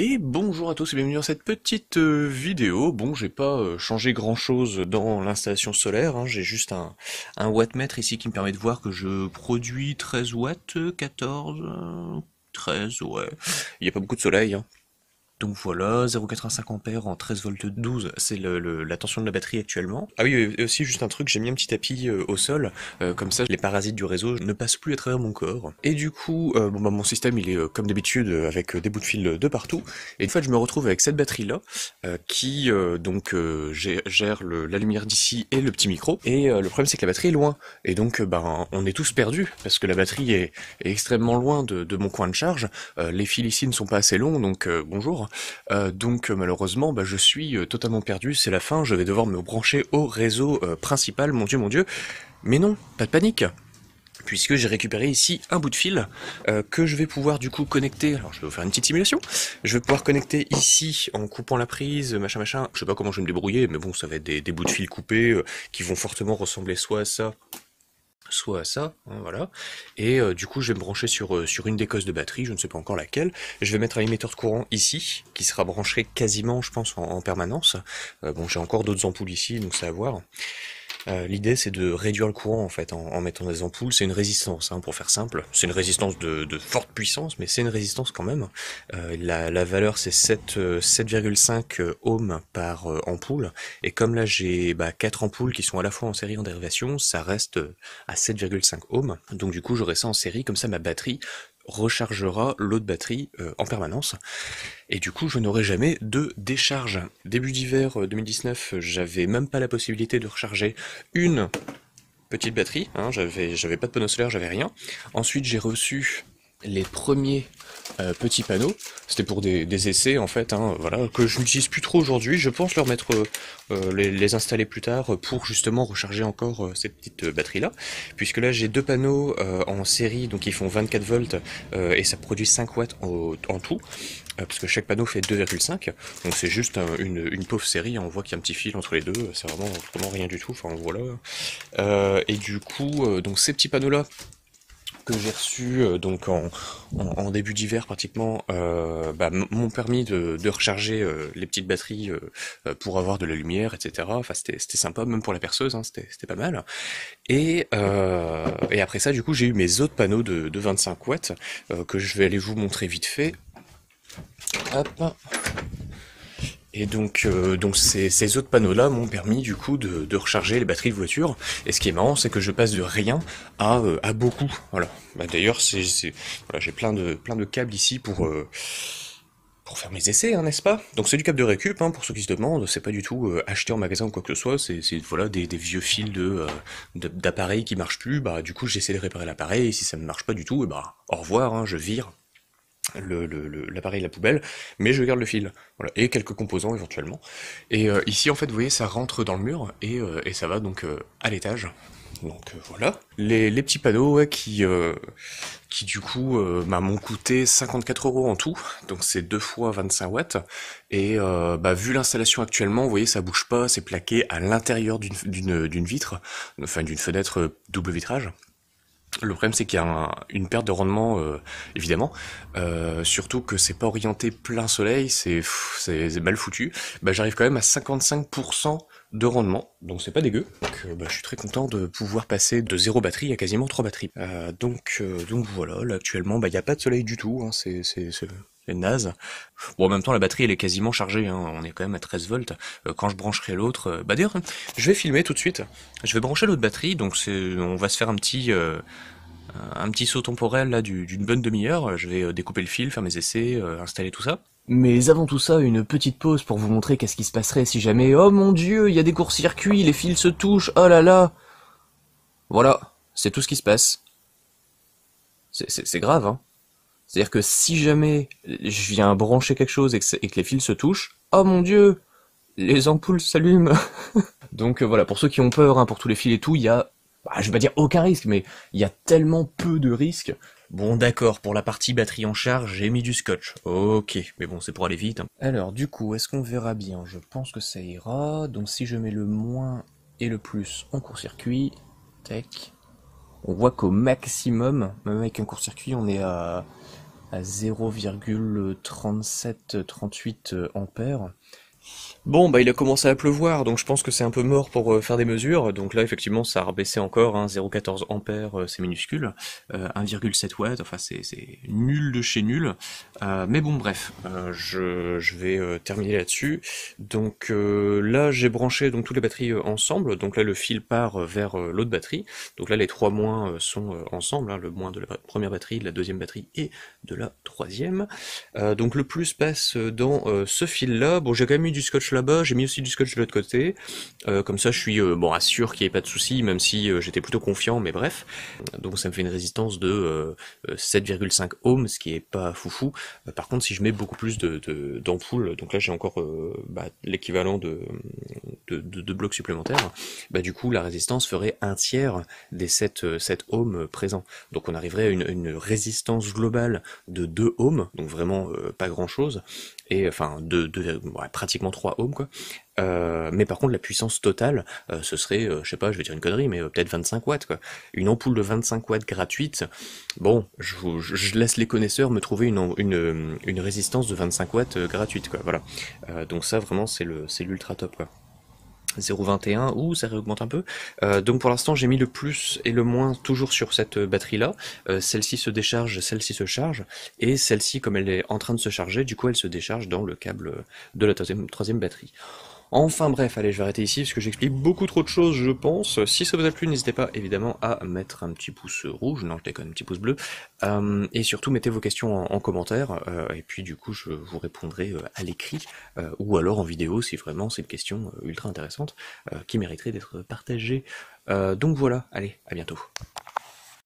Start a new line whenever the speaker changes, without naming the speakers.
Et bonjour à tous et bienvenue dans cette petite euh, vidéo. Bon, j'ai pas euh, changé grand chose dans l'installation solaire, hein. j'ai juste un, un, wattmètre ici qui me permet de voir que je produis 13 watts, 14, euh, 13, ouais. Il n'y a pas beaucoup de soleil, hein. Donc voilà, 0,85 a en 13 volts 12, c'est le, la tension de la batterie actuellement. Ah oui, aussi juste un truc, j'ai mis un petit tapis euh, au sol, euh, comme ça les parasites du réseau ne passent plus à travers mon corps. Et du coup, euh, bon, bah, mon système il est comme d'habitude avec des bouts de fil de partout. Et une fois, je me retrouve avec cette batterie là, qui donc gère la lumière d'ici et le petit micro. Et le problème c'est que la batterie est loin, et donc ben on est tous perdus parce que la batterie est, extrêmement loin de, de, mon coin de charge. les fils ici ne sont pas assez longs, donc bonjour. Euh, donc euh, malheureusement, bah, je suis euh, totalement perdu, c'est la fin, je vais devoir me brancher au réseau principal, mon dieu, mon dieu. Mais non, pas de panique puisque j'ai récupéré ici un bout de fil que je vais pouvoir du coup connecter, alors je vais vous faire une petite simulation, je vais pouvoir connecter ici en coupant la prise, machin machin, je sais pas comment je vais me débrouiller, mais bon ça va être des, bouts de fil coupés qui vont fortement ressembler soit à ça, soit à ça, hein, voilà. Et euh, du coup, je vais me brancher sur, euh, sur une des causes de batterie, je ne sais pas encore laquelle. Je vais mettre un émetteur de courant ici, qui sera branché quasiment, je pense, en, permanence. Euh, bon, j'ai encore d'autres ampoules ici, donc ça à voir. Euh, l'idée, c'est de réduire le courant en fait en, mettant des ampoules. C'est une résistance, hein, pour faire simple. C'est une résistance de, forte puissance, mais c'est une résistance quand même. Euh, la, valeur, c'est 7,5 euh, ohms par ampoule. Et comme là, j'ai 4 bah, ampoules qui sont à la fois en série en dérivation, ça reste à 7,5 ohms. Donc du coup, j'aurai ça en série. Comme ça, ma batterie rechargera l'autre batterie euh, en permanence. Et du coup, je n'aurai jamais de décharge. Début d'hiver 2019, euh, j'avais même pas la possibilité de recharger une petite batterie. Hein. j'avais, j'avais pas de panneau solaire, j'avais rien. Ensuite, j'ai reçu les premiers euh, petits panneaux. C'était pour des, essais en fait, hein, voilà, que je n'utilise plus trop aujourd'hui. Je pense leur mettre, euh, euh, les, installer plus tard pour justement recharger encore cette ces petites batteries là. Puisque là j'ai deux panneaux en série, donc ils font 24 volts et ça produit 5 watts en, tout. Parce que chaque panneau fait 2,5, donc c'est juste une, une, pauvre série, on voit qu'il y a un petit fil entre les deux, c'est vraiment, vraiment rien du tout, enfin voilà. et du coup, donc ces petits panneaux là, j'ai reçu euh, donc en, début d'hiver pratiquement euh, bah, m'ont permis de, recharger euh, les petites batteries euh, pour avoir de la lumière, etc. Enfin, c'était sympa, même pour la perceuse, hein, c'était pas mal. Et, après ça, du coup, j'ai eu mes autres panneaux de, de 25 watts que je vais aller vous montrer vite fait. Hop. Et donc, euh, donc ces, autres panneaux-là m'ont permis du coup de, recharger les batteries de voiture. Et ce qui est marrant, c'est que je passe de rien à, euh, beaucoup. Voilà. Bah, d'ailleurs, j'ai plein de, plein de câbles ici pour, euh, faire mes essais, hein, n'est-ce pas Donc c'est du câble de récup, hein, pour ceux qui se demandent. C'est pas du tout acheté en magasin ou quoi que ce soit. C'est voilà des, vieux fils de d'appareils qui marchent plus. Bah du coup, j'essaie de réparer l'appareil. Et si ça ne marche pas du tout, et eh bah au revoir, hein, je vire l'appareil, la poubelle, mais je garde le fil, et quelques composants éventuellement. Et euh, ici, en fait, vous voyez, ça rentre dans le mur, et, euh, ça va donc euh, à l'étage. Donc voilà. Les, petits panneaux qui, qui du coup bah, m'ont coûté 54 euros en tout, donc c'est deux fois 25 watts, et bah, vu l'installation actuellement, vous voyez, ça bouge pas, c'est plaqué à l'intérieur d'une vitre, enfin d'une fenêtre double vitrage, le problème, c'est qu'il y a une perte de rendement, euh, évidemment. Euh, surtout que c'est pas orienté plein soleil, c'est mal foutu. Bah, j'arrive quand même à 55% de rendement, donc c'est pas dégueu. Euh, bah, je suis très content de pouvoir passer de zéro batterie à quasiment trois batteries. donc, voilà, là actuellement, bah, il n'y a pas de soleil du tout. Hein, c'est c'est naze. Bon, en même temps, la batterie, elle est quasiment chargée, hein. on est quand même à 13 volts. Euh, quand je brancherai l'autre, euh, bah d'ailleurs, je vais filmer tout de suite. Je vais brancher l'autre batterie, donc on va se faire un petit... Euh, un petit saut temporel là d'une bonne demi-heure, je vais découper le fil, faire mes essais, installer tout ça. Mais avant tout ça, une petite pause pour vous montrer qu'est-ce qui se passerait si jamais oh mon dieu, il y a des courts-circuits, les fils se touchent, oh là là. Voilà, c'est tout ce qui se passe. C'est grave, hein. C'est-à-dire que si jamais je viens brancher quelque chose et que, les fils se touchent, oh mon dieu, les ampoules s'allument. Donc euh, voilà, pour ceux qui ont peur, hein, pour tous les fils et tout, il y a, bah, je vais pas dire aucun risque, mais il y a tellement peu de risques. Bon d'accord, pour la partie batterie en charge, j'ai mis du scotch. Ok, mais bon, c'est pour aller vite. Hein. Alors du coup, est-ce qu'on verra bien Je pense que ça ira. Donc si je mets le moins et le plus en court-circuit, tac, on voit qu'au maximum, même avec un court-circuit, on est à à 0,3738 euh, ampères Bon, bah, il a commencé à pleuvoir, donc je pense que c'est un peu mort pour euh, faire des mesures. Donc là, effectivement, ça a rebaissé encore, 0,14 hein, ampères, euh, c'est minuscule. 1,7 euh, watts, enfin, c'est nul de chez nul. mais bon, bref, je, vais terminer là-dessus. Donc là, j'ai branché donc toutes les batteries ensemble. Donc là, le fil part vers l'autre batterie. Donc là, les trois moins sont ensemble, hein, le moins de la première batterie, de la deuxième batterie et de la troisième. donc le plus passe dans ce fil-là. Bon, j'ai quand même du scotch là-bas, j'ai mis aussi du scotch de l'autre côté. Euh, comme ça, je suis euh, bon assure qu'il n'y ait pas de souci, même si euh, j'étais plutôt confiant, mais bref. Donc ça me fait une résistance de 7,5 ohms, ce qui est pas foufou. par contre, si je mets beaucoup plus de d'ampoules, donc là j'ai encore bah, l'équivalent de de, blocs supplémentaires, bah du coup la résistance ferait un tiers des 7, 7 ohms présents. Donc on arriverait à une, résistance globale de 2 ohms, donc vraiment pas grand chose, et enfin de, de pratiquement 3 ohms quoi. Euh, mais par contre la puissance totale, euh, ce serait, euh, je sais pas, je vais dire une connerie, mais peut-être 25 watts quoi. Une ampoule de 25 watts gratuite, bon, je, vous laisse les connaisseurs me trouver une, une, résistance de 25 watts gratuite quoi. Voilà. donc ça vraiment c'est le c'est l'ultra top quoi. 0,21 ou ça réaugmente un peu. Euh, donc pour l'instant j'ai mis le plus et le moins toujours sur cette euh, batterie là. Euh, celle-ci se décharge, celle-ci se charge et celle-ci comme elle est en train de se charger, du coup elle se décharge dans le câble de la troisième, troisième batterie. Enfin bref, allez, je vais arrêter ici parce que j'explique beaucoup trop de choses, je pense. Si ça vous a plu, n'hésitez pas évidemment à mettre un petit pouce rouge, non, je déconne, un petit pouce bleu. Euh, et surtout, mettez vos questions en, commentaire euh, et puis du coup, je vous répondrai euh, à l'écrit ou alors en vidéo si vraiment c'est une question ultra intéressante qui mériterait d'être partagée. donc voilà, allez, à bientôt.